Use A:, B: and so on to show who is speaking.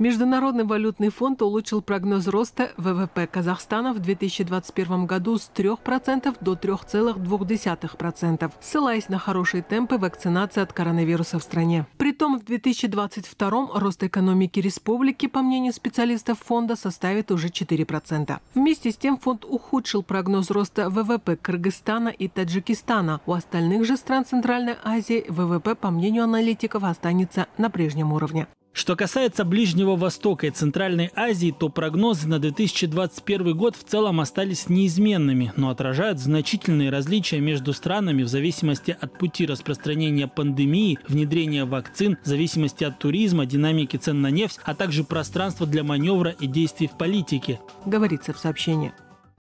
A: Международный валютный фонд улучшил прогноз роста ВВП Казахстана в 2021 году с 3% до 3,2%, ссылаясь на хорошие темпы вакцинации от коронавируса в стране. Притом в 2022 рост экономики республики, по мнению специалистов фонда, составит уже 4%. Вместе с тем фонд ухудшил прогноз роста ВВП Кыргызстана и Таджикистана. У остальных же стран Центральной Азии ВВП, по мнению аналитиков, останется на прежнем уровне.
B: Что касается Ближнего Востока и Центральной Азии, то прогнозы на 2021 год в целом остались неизменными, но отражают значительные различия между странами в зависимости от пути распространения пандемии, внедрения вакцин, зависимости от туризма, динамики цен на нефть, а также пространства для маневра и действий в политике.
C: Говорится в сообщении.